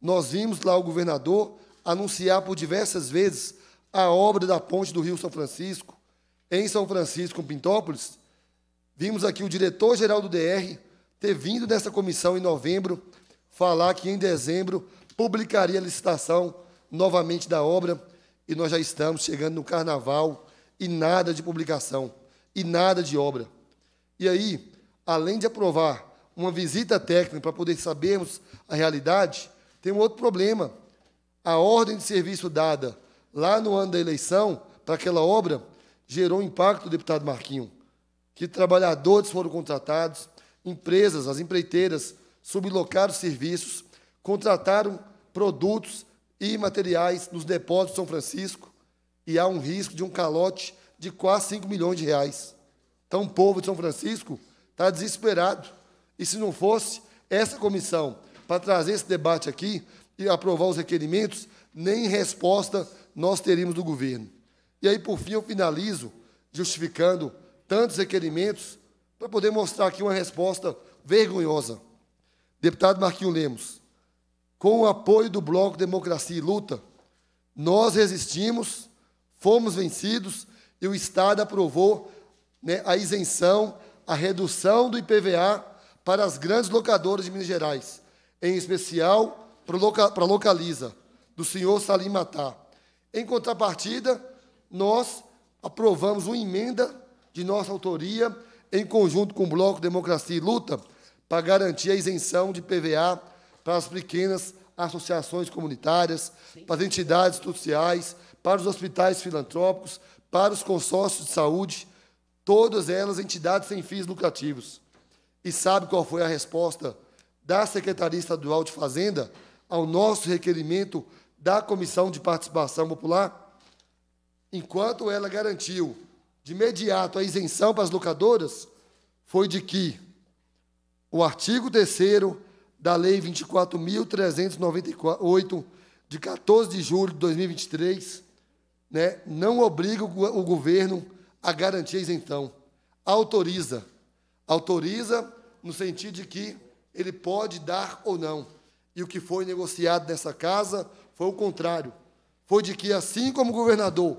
Nós vimos lá o governador anunciar por diversas vezes a obra da ponte do Rio São Francisco, em São Francisco, com Pintópolis. Vimos aqui o diretor-geral do DR ter vindo dessa comissão em novembro falar que em dezembro publicaria a licitação novamente da obra e nós já estamos chegando no carnaval e nada de publicação e nada de obra. E aí, além de aprovar uma visita técnica para poder sabermos a realidade, tem um outro problema. A ordem de serviço dada lá no ano da eleição para aquela obra gerou impacto, deputado Marquinho, que trabalhadores foram contratados, empresas, as empreiteiras, sublocaram serviços, contrataram produtos e materiais nos depósitos de São Francisco e há um risco de um calote de quase 5 milhões de reais. Então, o povo de São Francisco está desesperado. E se não fosse essa comissão para trazer esse debate aqui e aprovar os requerimentos, nem resposta nós teríamos do governo. E aí, por fim, eu finalizo justificando tantos requerimentos para poder mostrar aqui uma resposta vergonhosa. Deputado Marquinhos Lemos, com o apoio do Bloco Democracia e Luta, nós resistimos, fomos vencidos e o Estado aprovou né, a isenção, a redução do IPVA para as grandes locadoras de Minas Gerais, em especial para a Localiza, do senhor Salim Matá. Em contrapartida, nós aprovamos uma emenda de nossa autoria, em conjunto com o Bloco Democracia e Luta, para garantir a isenção de PVA para as pequenas associações comunitárias, para as entidades sociais, para os hospitais filantrópicos, para os consórcios de saúde, todas elas entidades sem fins lucrativos. E sabe qual foi a resposta da Secretaria Estadual de Fazenda ao nosso requerimento da Comissão de Participação Popular? Enquanto ela garantiu de imediato a isenção para as locadoras, foi de que o artigo 3 da Lei 24.398, de 14 de julho de 2023, né, não obriga o governo a garantir a isenção. Autoriza. Autoriza no sentido de que ele pode dar ou não. E o que foi negociado nessa casa foi o contrário. Foi de que, assim como o governador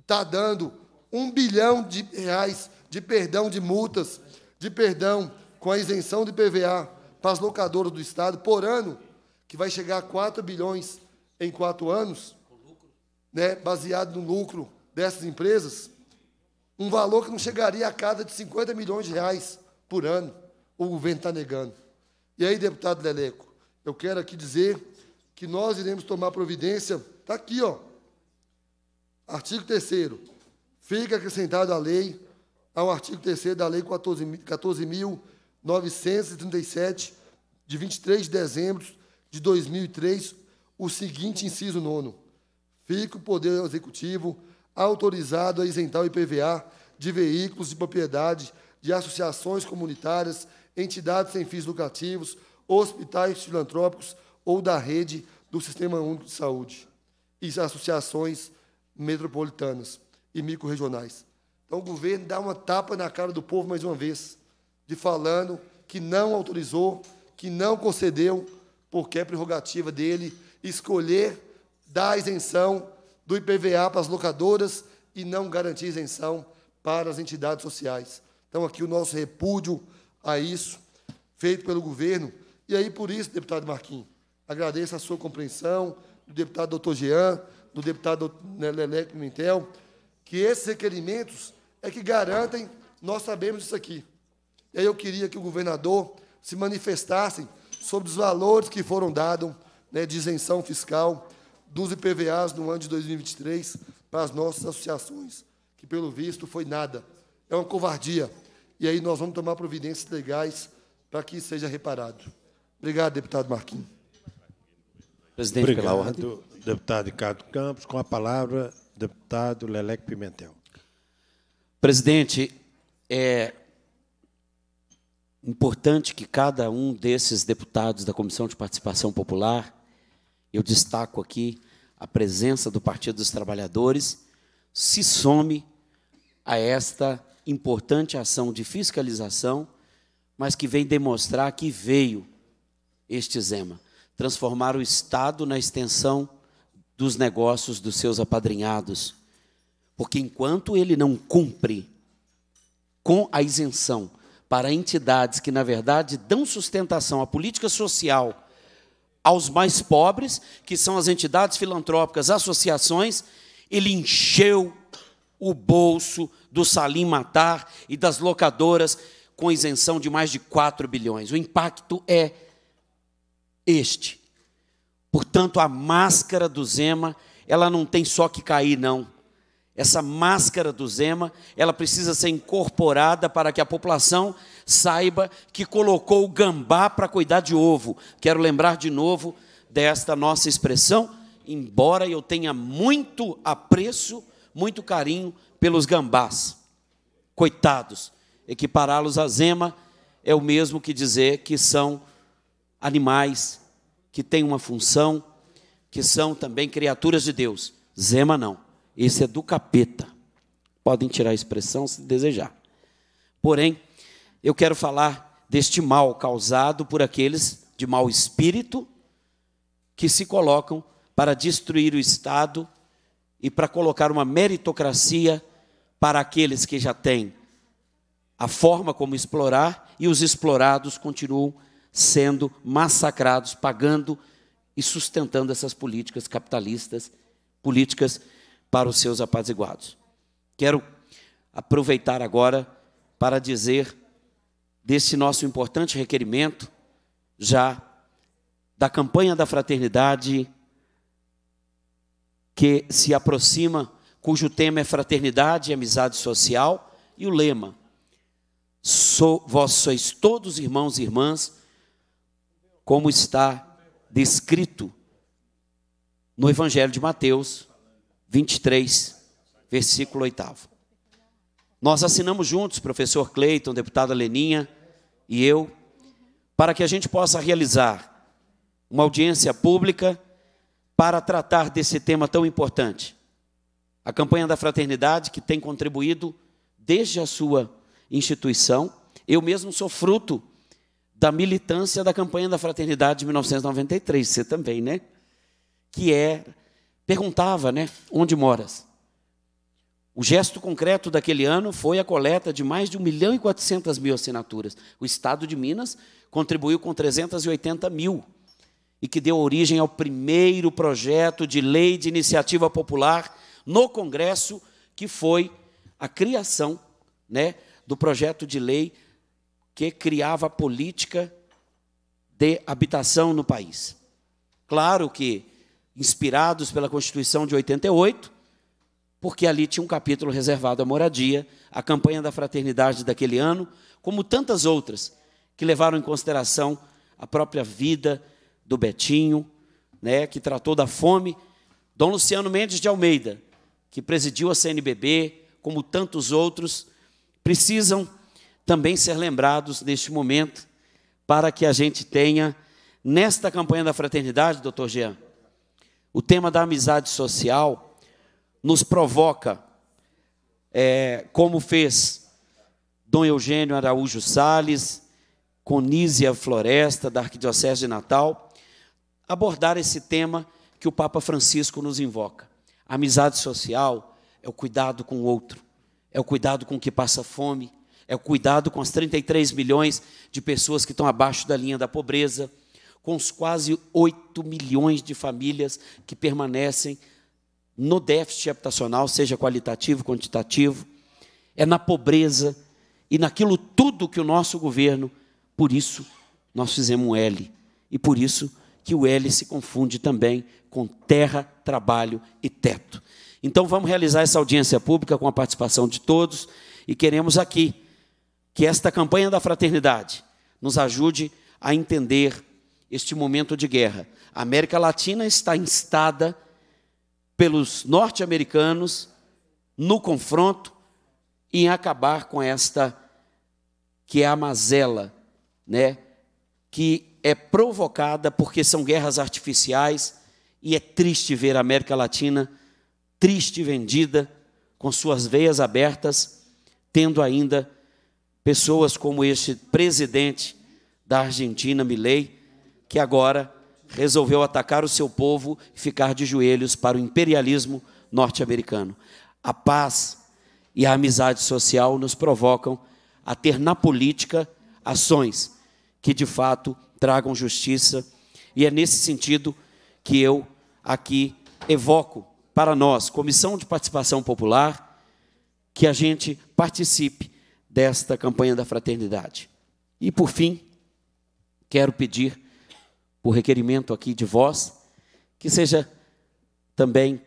está dando um bilhão de reais de perdão de multas, de perdão com a isenção de PVA para as locadoras do Estado por ano, que vai chegar a 4 bilhões em quatro anos, né, baseado no lucro dessas empresas, um valor que não chegaria a cada de 50 milhões de reais por ano. O governo está negando. E aí, deputado Leleco, eu quero aqui dizer que nós iremos tomar providência. Está aqui, ó. Artigo 3 Fica acrescentado à lei, ao artigo 3 da Lei 14.937, 14 de 23 de dezembro de 2003, o seguinte inciso nono fica o Poder Executivo autorizado a isentar o IPVA de veículos de propriedade de associações comunitárias, entidades sem fins lucrativos, hospitais filantrópicos ou da rede do Sistema Único de Saúde e associações metropolitanas e microrregionais. Então, o governo dá uma tapa na cara do povo mais uma vez, de falando que não autorizou, que não concedeu, porque é prerrogativa dele escolher dá isenção do IPVA para as locadoras e não garantir isenção para as entidades sociais. Então, aqui o nosso repúdio a isso, feito pelo governo. E aí, por isso, deputado Marquinhos, agradeço a sua compreensão, do deputado doutor Jean, do deputado né, Leleco Mintel, que esses requerimentos é que garantem nós sabemos isso aqui. E aí eu queria que o governador se manifestasse sobre os valores que foram dados né, de isenção fiscal dos IPVAs no ano de 2023 para as nossas associações, que, pelo visto, foi nada. É uma covardia. E aí nós vamos tomar providências legais para que seja reparado. Obrigado, deputado Marquinhos. Presidente, Obrigado, pela ordem. deputado Ricardo Campos. Com a palavra, deputado Leleque Pimentel. Presidente, é importante que cada um desses deputados da Comissão de Participação Popular eu destaco aqui a presença do Partido dos Trabalhadores, se some a esta importante ação de fiscalização, mas que vem demonstrar que veio este Zema transformar o Estado na extensão dos negócios dos seus apadrinhados. Porque enquanto ele não cumpre com a isenção para entidades que, na verdade, dão sustentação à política social aos mais pobres, que são as entidades filantrópicas, associações, ele encheu o bolso do Salim Matar e das locadoras com isenção de mais de 4 bilhões. O impacto é este. Portanto, a máscara do Zema, ela não tem só que cair, não. Essa máscara do Zema, ela precisa ser incorporada para que a população saiba que colocou o gambá para cuidar de ovo. Quero lembrar de novo desta nossa expressão, embora eu tenha muito apreço, muito carinho pelos gambás. Coitados, equipará-los a Zema é o mesmo que dizer que são animais que têm uma função, que são também criaturas de Deus. Zema não. Esse é do capeta. Podem tirar a expressão se desejar. Porém, eu quero falar deste mal causado por aqueles de mau espírito que se colocam para destruir o Estado e para colocar uma meritocracia para aqueles que já têm a forma como explorar e os explorados continuam sendo massacrados, pagando e sustentando essas políticas capitalistas, políticas para os seus apaziguados. Quero aproveitar agora para dizer desse nosso importante requerimento, já da campanha da fraternidade que se aproxima, cujo tema é fraternidade e amizade social, e o lema: Vós sois todos irmãos e irmãs, como está descrito no Evangelho de Mateus, 23, versículo 8. Nós assinamos juntos, professor Cleiton, deputada Leninha e eu, para que a gente possa realizar uma audiência pública para tratar desse tema tão importante. A campanha da fraternidade, que tem contribuído desde a sua instituição, eu mesmo sou fruto da militância da campanha da fraternidade de 1993, você também, né? Que é perguntava, né, onde moras? O gesto concreto daquele ano foi a coleta de mais de 1 milhão e 400 mil assinaturas. O Estado de Minas contribuiu com 380 mil, e que deu origem ao primeiro projeto de lei de iniciativa popular no Congresso, que foi a criação né, do projeto de lei que criava a política de habitação no país. Claro que inspirados pela Constituição de 88, porque ali tinha um capítulo reservado à moradia, à campanha da fraternidade daquele ano, como tantas outras que levaram em consideração a própria vida do Betinho, né, que tratou da fome, Dom Luciano Mendes de Almeida, que presidiu a CNBB, como tantos outros, precisam também ser lembrados neste momento para que a gente tenha nesta campanha da fraternidade, doutor Jean, o tema da amizade social nos provoca, é, como fez Dom Eugênio Araújo Sales, com Nízia Floresta, da Arquidiocese de Natal, abordar esse tema que o Papa Francisco nos invoca. A amizade social é o cuidado com o outro, é o cuidado com o que passa fome, é o cuidado com as 33 milhões de pessoas que estão abaixo da linha da pobreza, com os quase 8 milhões de famílias que permanecem no déficit habitacional, seja qualitativo, quantitativo, é na pobreza e naquilo tudo que o nosso governo, por isso nós fizemos um L. E por isso que o L se confunde também com terra, trabalho e teto. Então vamos realizar essa audiência pública com a participação de todos e queremos aqui que esta campanha da fraternidade nos ajude a entender este momento de guerra. A América Latina está instada pelos norte-americanos no confronto em acabar com esta que é a mazela, né? Que é provocada porque são guerras artificiais e é triste ver a América Latina triste vendida com suas veias abertas, tendo ainda pessoas como este presidente da Argentina, Milei, que agora resolveu atacar o seu povo e ficar de joelhos para o imperialismo norte-americano. A paz e a amizade social nos provocam a ter na política ações que de fato tragam justiça, e é nesse sentido que eu aqui evoco para nós, Comissão de Participação Popular, que a gente participe desta campanha da fraternidade. E por fim, quero pedir por requerimento aqui de vós, que seja também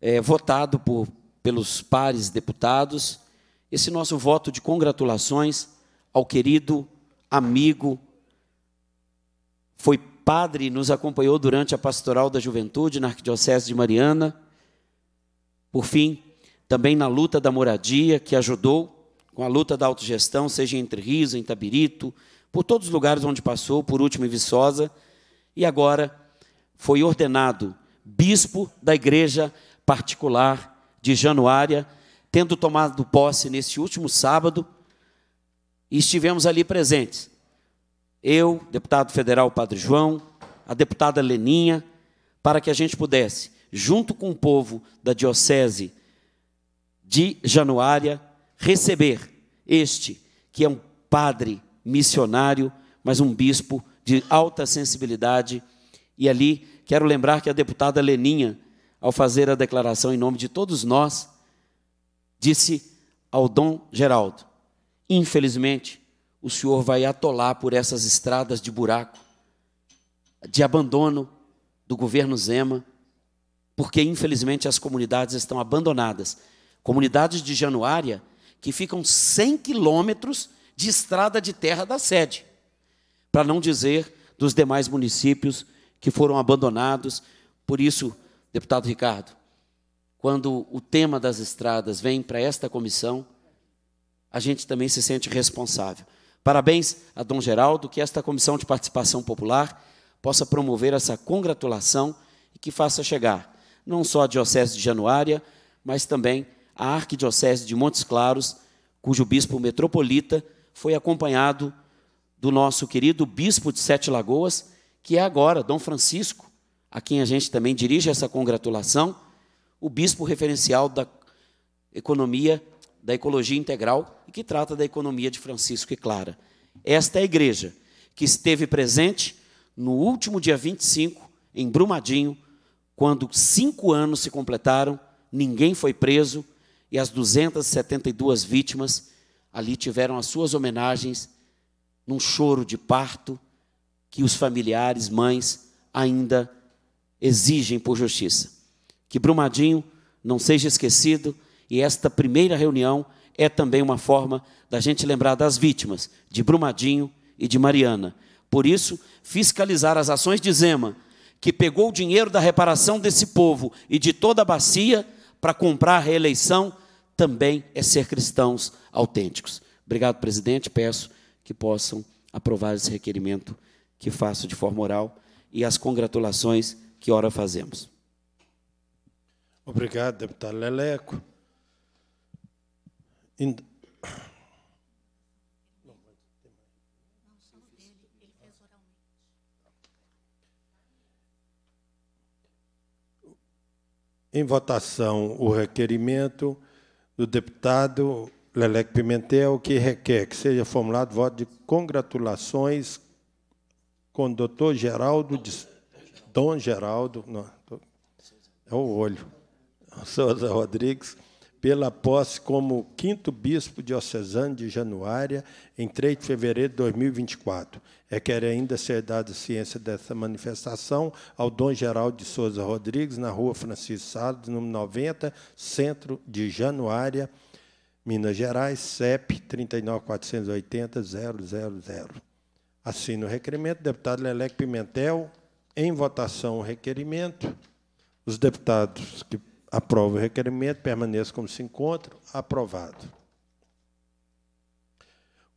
é, votado por, pelos pares deputados esse nosso voto de congratulações ao querido amigo, foi padre e nos acompanhou durante a pastoral da juventude na Arquidiocese de Mariana. Por fim, também na luta da moradia, que ajudou com a luta da autogestão, seja em Entre Rios, em Tabirito, por todos os lugares onde passou, por último em Viçosa, e agora foi ordenado bispo da igreja particular de Januária, tendo tomado posse neste último sábado, e estivemos ali presentes. Eu, deputado federal Padre João, a deputada Leninha, para que a gente pudesse, junto com o povo da diocese de Januária, receber este que é um padre missionário, mas um bispo de alta sensibilidade. E ali, quero lembrar que a deputada Leninha, ao fazer a declaração em nome de todos nós, disse ao Dom Geraldo: Infelizmente, o senhor vai atolar por essas estradas de buraco, de abandono do governo Zema, porque infelizmente as comunidades estão abandonadas. Comunidades de Januária que ficam 100 quilômetros de estrada de terra da sede, para não dizer dos demais municípios que foram abandonados. Por isso, deputado Ricardo, quando o tema das estradas vem para esta comissão, a gente também se sente responsável. Parabéns a Dom Geraldo, que esta comissão de participação popular possa promover essa congratulação e que faça chegar não só a Diocese de Januária, mas também a Arquidiocese de Montes Claros, cujo bispo metropolita foi acompanhado do nosso querido bispo de Sete Lagoas, que é agora Dom Francisco, a quem a gente também dirige essa congratulação, o bispo referencial da economia, da ecologia integral, e que trata da economia de Francisco e Clara. Esta é a igreja que esteve presente no último dia 25, em Brumadinho, quando cinco anos se completaram, ninguém foi preso e as 272 vítimas ali tiveram as suas homenagens num choro de parto que os familiares, mães, ainda exigem por justiça. Que Brumadinho não seja esquecido e esta primeira reunião é também uma forma da gente lembrar das vítimas de Brumadinho e de Mariana. Por isso, fiscalizar as ações de Zema, que pegou o dinheiro da reparação desse povo e de toda a bacia para comprar a reeleição também é ser cristãos autênticos. Obrigado, presidente. Peço que possam aprovar esse requerimento que faço de forma oral e as congratulações que ora fazemos. Obrigado, deputado Leleco. Em votação, o requerimento do deputado Lelec Pimentel, que requer que seja formulado voto de congratulações com o doutor Geraldo de... Dom Geraldo, não, é o olho, [LAUGHS] Souza Rodrigues, pela posse como quinto bispo diocesano de Januária, em 3 de fevereiro de 2024. Requer é ainda ser dada ciência dessa manifestação ao Dom Geraldo de Souza Rodrigues, na rua Francisco Salles, número 90, centro de Januária, Minas Gerais, CEP 39480-000. o requerimento, deputado Lelec Pimentel. Em votação o requerimento. Os deputados que aprovam o requerimento permaneçam como se encontram. Aprovado.